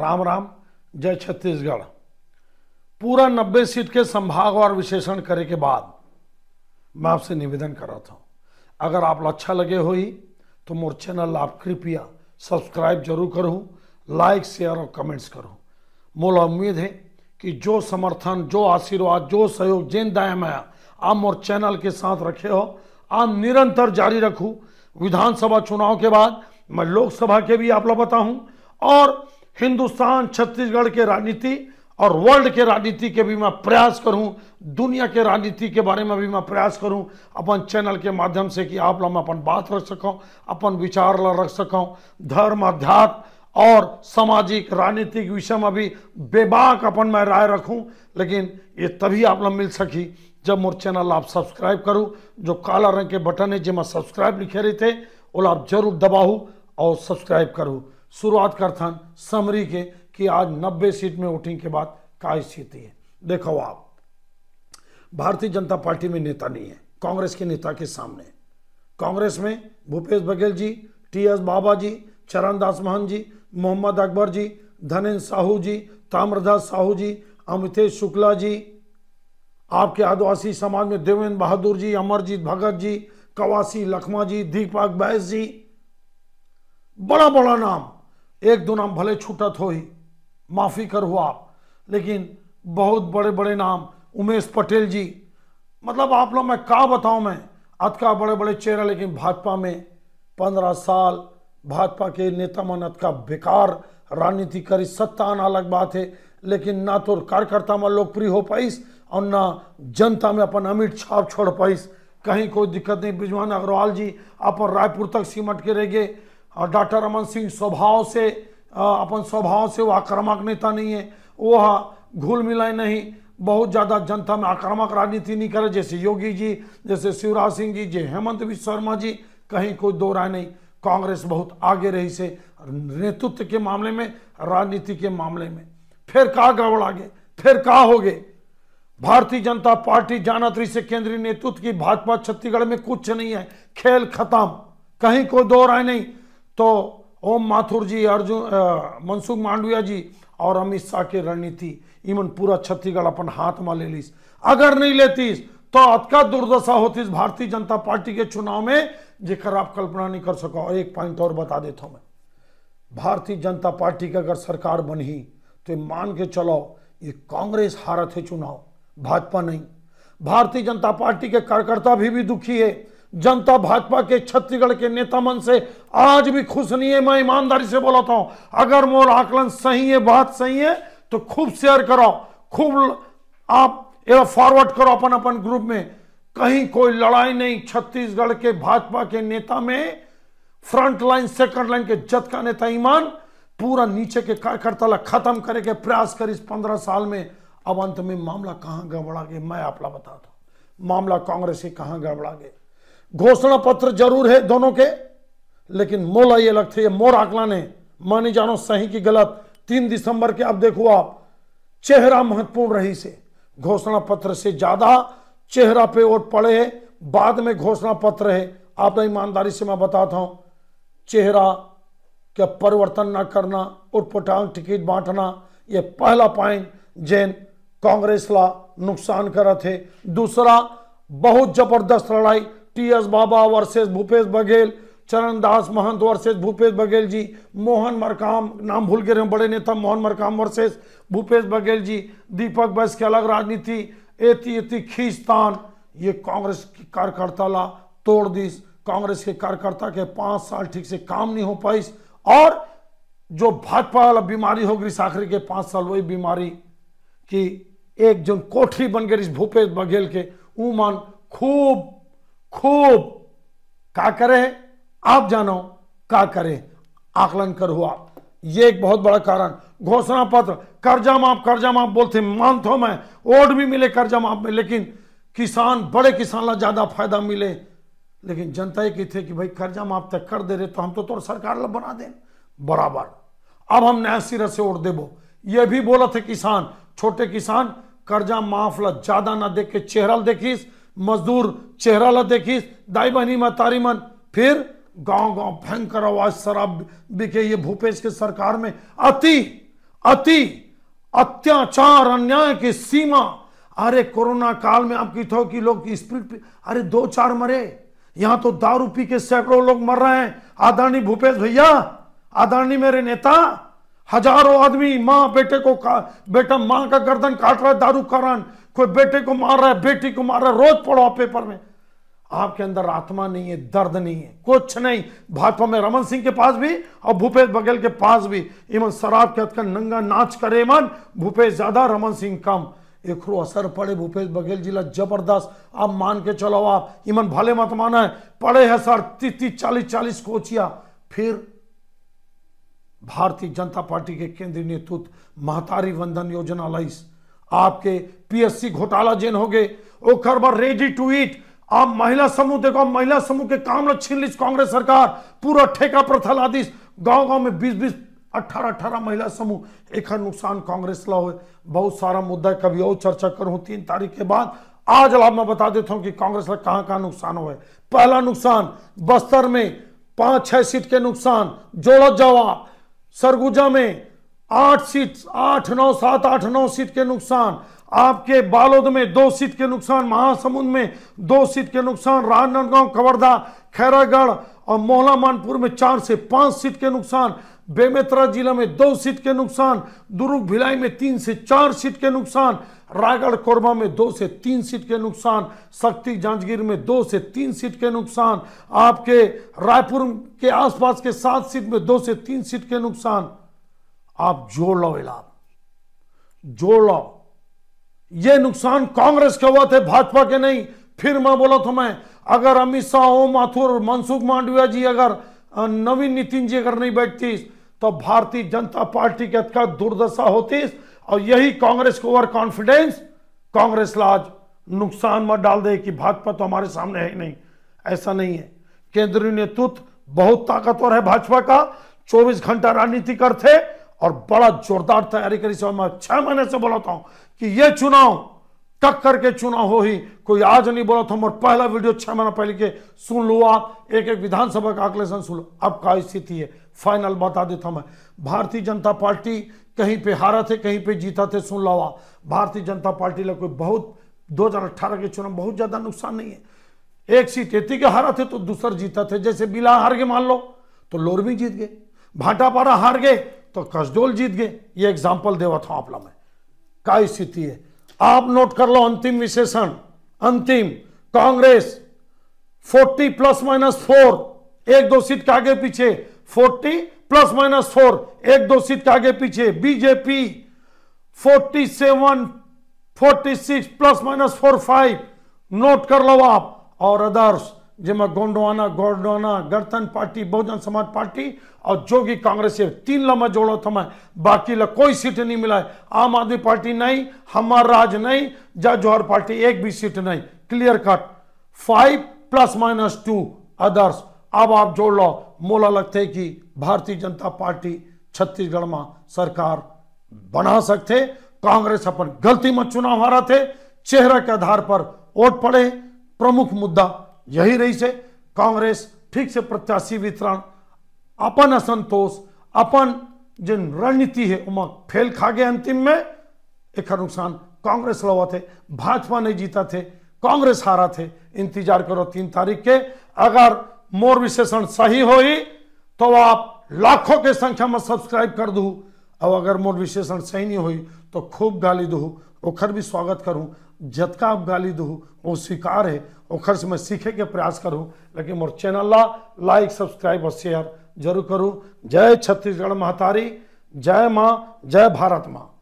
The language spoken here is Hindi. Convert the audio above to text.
राम राम जय छत्तीसगढ़ पूरा 90 सीट के संभाग और विशेषण करे के बाद मैं आपसे निवेदन कर रहा था अगर आप अच्छा लगे हो ही तो मोर चैनल आप कृपया सब्सक्राइब जरूर करो लाइक शेयर और कमेंट्स करो मोला उम्मीद है कि जो समर्थन जो आशीर्वाद जो सहयोग जिन दया माया आप मोर चैनल के साथ रखे हो आप निरंतर जारी रखूँ विधानसभा चुनाव के बाद मैं लोकसभा के भी आप लोग बताऊँ और हिंदुस्तान छत्तीसगढ़ के राजनीति और वर्ल्ड के राजनीति के भी मैं प्रयास करूं दुनिया के राजनीति के बारे में भी मैं प्रयास करूं अपन चैनल के माध्यम से कि आप लोग अपन बात रख सकूँ अपन विचार ला रख सकूँ धर्म अध्यात्म और सामाजिक राजनीतिक विषय में भी बेबाक अपन मैं राय रखूं लेकिन ये तभी आप लोग मिल सकी जब मोर चैनल आप सब्सक्राइब करूँ जो काला रंग के बटन है जिसमें सब्सक्राइब लिखे रहे थे वो आप जरूर दबाऊँ और सब्सक्राइब करूँ शुरुआत करता समरी के कि आज 90 सीट में वोटिंग के बाद का स्थिति है देखो आप भारतीय जनता पार्टी में नेता नहीं है कांग्रेस के नेता के सामने कांग्रेस में भूपेश बघेल जी टी एस बाबा जी चरण दास महन जी मोहम्मद अकबर जी धनेन्द्र साहू जी ताम्रदास साहू जी अमितेश शुक्ला जी आपके आदिवासी समाज में देवेंद्र बहादुर जी अमरजीत भगत जी कवासी लखमा जी दीपक बैस जी बड़ा बड़ा नाम एक दो नाम भले छूटत हो ही माफ़ी कर हुआ लेकिन बहुत बड़े बड़े नाम उमेश पटेल जी मतलब आप लोग मैं कहा बताऊं मैं अतका का बड़े बड़े चेहरा लेकिन भाजपा में पंद्रह साल भाजपा के नेता मन अतका का बेकार राजनीति करी सत्ता आना अलग बात है लेकिन ना तो कार्यकर्ता में लोकप्रिय हो पाईस और ना जनता में अपन अमिट छाप छोड़ पाईस कहीं कोई दिक्कत नहीं ब्रिजवान अग्रवाल जी अपन रायपुर तक सिमट के रह गए और डॉक्टर रमन सिंह स्वभाव से अपन स्वभाव से वो आक्रामक नेता नहीं है वह घुल मिलाए नहीं बहुत ज़्यादा जनता में आक्रामक राजनीति नहीं करे जैसे योगी जी जैसे शिवराज सिंह जी जय हेमंत विश्व शर्मा जी कहीं कोई दो राय नहीं कांग्रेस बहुत आगे रही से नेतृत्व के मामले में राजनीति के मामले में फिर कहा गड़बड़ा गए फिर कहा हो गए भारतीय जनता पार्टी जानात्री से केंद्रीय नेतृत्व की भाजपा छत्तीसगढ़ में कुछ नहीं है खेल खत्म कहीं कोई दो राय नहीं तो ओम माथुर जी अर्जुन मनसुख मांडविया जी और अमित शाह के रणनीति इवन पूरा छत्तीसगढ़ अपन हाथ में ले लीस अगर नहीं लेतीस तो अतका दुर्दशा होतीस भारतीय जनता पार्टी के चुनाव में जेकर आप कल्पना नहीं कर सको और एक पॉइंट और बता देता हूं मैं भारतीय जनता पार्टी की अगर सरकार बनी तो मान के चलो ये कांग्रेस हारत है चुनाव भाजपा नहीं भारतीय जनता पार्टी के कार्यकर्ता भी भी दुखी है जनता भाजपा के छत्तीसगढ़ के नेता मन से आज भी खुश नहीं है मैं ईमानदारी से बोलाता हूं अगर मोर आकलन सही है बात सही है तो खूब शेयर करो खूब आप फॉरवर्ड करो अपन अपन ग्रुप में कहीं कोई लड़ाई नहीं छत्तीसगढ़ के भाजपा के नेता में फ्रंट लाइन सेकंड लाइन के जत का नेता ईमान पूरा नीचे के कार्यकर्ता खत्म करे के प्रयास कर इस पंद्रह साल में अब अंत में मामला कहां गड़बड़ा गया मैं आप बताता हूँ मामला कांग्रेस के कहां गड़बड़ा गया घोषणा पत्र जरूर है दोनों के लेकिन मोला ये लगते है मोर आकला ने मानी जानो सही की गलत तीन दिसंबर के अब देखो आप चेहरा महत्वपूर्ण रही से घोषणा पत्र से ज़्यादा चेहरा पे वोट पड़े है बाद में घोषणा पत्र है आपने ईमानदारी से मैं बताता हूं चेहरा क्या परिवर्तन ना करना और पोटांग टिकट बांटना ये पहला पॉइंट जैन कांग्रेस ला नुकसान करा थे दूसरा बहुत जबरदस्त लड़ाई T S Baba versus Bhupesh Baghel Charan Das Mahant versus Bhupesh Baghel ji Mohan Markam नाम भूल गए बड़े नेता मोहन मरकाम वर्सेस भूपेश बघेल जी दीपक बैस की अलग राजनीति एति एति खींचतान ये कांग्रेस की कार्यकर्ता ला तोड़ दिस कांग्रेस के कार्यकर्ता के पाँच साल ठीक से काम नहीं हो पाई और जो भाजपा वाला बीमारी हो गई साखरी के पाँच साल वही बीमारी कि एक जन कोठरी बन गई भूपेश बघेल के उमन खूब खूब का करें आप जानो का करें आकलन कर हुआ ये एक बहुत बड़ा कारण घोषणा पत्र कर्जा माफ कर्जा माफ बोलते मानता में मैं वोट भी मिले कर्जा माफ में लेकिन किसान बड़े किसान ला ज़्यादा फायदा मिले लेकिन जनता एक ही थे कि भाई कर्जा माफ तक कर दे रहे तो हम तो तोड़ सरकार ला बना दे बराबर अब हम नया सिर से वोट देबो ये भी बोला थे किसान छोटे किसान कर्जा माफ ला ज़्यादा ना दे के चेहरा देखीस मजदूर चेहरा ला देखी दाई बहनी मा तारी मन फिर गांव गांव भयंकर आवाज शराब बिके ये भूपेश के सरकार में अति अति अत्याचार अन्याय की सीमा अरे कोरोना काल में आपकी तो की लोग स्प्रिट अरे दो चार मरे यहां तो दारू पी के सैकड़ों लोग मर रहे हैं आदरणीय भूपेश भैया आदरणीय मेरे नेता हजारों आदमी माँ बेटे को बेटा माँ का गर्दन काट रहा है दारू कारण कोई बेटे को मार रहा है बेटी को मार रहा है रोज पढ़ो पेपर में आपके अंदर आत्मा नहीं है दर्द नहीं है कुछ नहीं भाजपा में रमन सिंह के पास भी और भूपेश बघेल के पास भी इमन शराब के हथकर नंगा नाच करे मन भूपेश ज्यादा रमन सिंह कम एक असर पड़े भूपेश बघेल जिला जबरदस्त आप मान के चलो आप इमन भले मत माना है पड़े है सर तीस तीस चालीस चालीस कोचिया फिर भारतीय जनता पार्टी के केंद्रीय नेतृत्व महतारी वंदन योजना लाइस आपके पीएससी घोटाला जेन हो गए रेडी टू ईट आप महिला समूह देखो महिला समूह के काम ला छीन लीज कांग्रेस सरकार पूरा ठेका प्रथा लादिस गांव गांव में बीस बीस अठारह अठारह महिला समूह एक नुकसान कांग्रेस ला हो बहुत सारा मुद्दा कभी और चर्चा करूं तीन तारीख के बाद आज लाभ मैं बता देता हूं कि कांग्रेस का कहां कहां नुकसान हुआ है पहला नुकसान बस्तर में पांच छह सीट के नुकसान जोड़ा जवाब सरगुजा में आठ सीट आठ नौ सात आठ नौ सीट के नुकसान आपके बालोद में दो सीट के नुकसान महासमुंद में दो सीट के नुकसान राजनांदगांव कवर्धा खैरागढ़ और मोहला मानपुर में चार से पांच सीट के नुकसान बेमेतरा जिला में दो सीट के नुकसान दुर्ग भिलाई में तीन से चार सीट के नुकसान रायगढ़ कोरबा में दो से तीन सीट के नुकसान शक्ति जांजगीर में दो से तीन सीट के नुकसान आपके रायपुर के आसपास के सात सीट में दो से तीन सीट के नुकसान आप जोड़ लो इलाम जोड़ लो ये नुकसान कांग्रेस के हुआ थे भाजपा के नहीं फिर मैं बोला तो मैं अगर अमित शाह ओम माथुर मनसुख मांडविया जी अगर नवीन नितिन जी अगर नहीं बैठती तो भारतीय जनता पार्टी के का दुर्दशा होती और यही कांग्रेस को ओवर कॉन्फिडेंस कांग्रेस लाज नुकसान मत डाल दे कि भाजपा तो हमारे सामने है ही नहीं ऐसा नहीं है केंद्रीय नेतृत्व बहुत ताकतवर है भाजपा का 24 घंटा राजनीति करते और बड़ा जोरदार तैयारी करी से मैं छह महीने से बोला था कि यह चुनाव टक्कर के चुनाव हो ही कोई आज नहीं बोला था और पहला वीडियो छह महीना पहले के सुन लो आप एक एक विधानसभा का आकलेशन सुन लो अब का स्थिति है फाइनल बता देता मैं भारतीय जनता पार्टी कहीं पे हारा थे कहीं पे जीता थे सुन लो भारतीय जनता पार्टी ला कोई बहुत 2018 के चुनाव बहुत ज़्यादा नुकसान नहीं है एक सीट एती के हारा थे तो दूसर जीता थे जैसे बिला हार गए मान लो तो लोरमी जीत गए भाटापारा हार गए तो कसडोल जीत गए ये एग्जाम्पल देवा था आप लोग का स्थिति है आप नोट कर लो अंतिम विशेषण अंतिम कांग्रेस 40 प्लस माइनस फोर एक दो सीट के आगे पीछे 40 प्लस माइनस फोर एक दो सीट के आगे पीछे BJP 47 46 plus minus four five note कर लो आप और अदर्स जिसमें गोंडवाना गोडवाना गणतंत्र पार्टी बहुजन समाज पार्टी और जोगी कांग्रेस ये तीन लम्बा जोड़ो थम बाकी ला कोई सीट नहीं मिला है आम आदमी पार्टी नहीं हमार राज नहीं जा जोहर पार्टी एक भी सीट नहीं clear cut five plus minus two others अब आप जोड़ लो मोला लगते कि भारतीय जनता पार्टी छत्तीसगढ़ में सरकार बना सकते कांग्रेस अपन गलती में चुनाव हारा थे चेहरा के आधार पर वोट पड़े प्रमुख मुद्दा यही रही से कांग्रेस ठीक से प्रत्याशी वितरण अपन असंतोष अपन जिन रणनीति है उमा फेल खा गए अंतिम में एक नुकसान कांग्रेस लवा थे भाजपा नहीं जीता थे कांग्रेस हारा थे इंतजार करो तीन तारीख के अगर मोर विशेषण सही हो ही, तो आप लाखों के संख्या में सब्सक्राइब कर दू और अगर मोर विशेषण सही नहीं हुई तो खूब गाली दू ओखर भी स्वागत करूँ जतका आप गाली दू वो स्वीकार है ओखर से मैं सीखे के प्रयास करूँ लेकिन मोर चैनल ला लाइक सब्सक्राइब और शेयर जरूर करूँ जय छत्तीसगढ़ महतारी जय माँ जय भारत माँ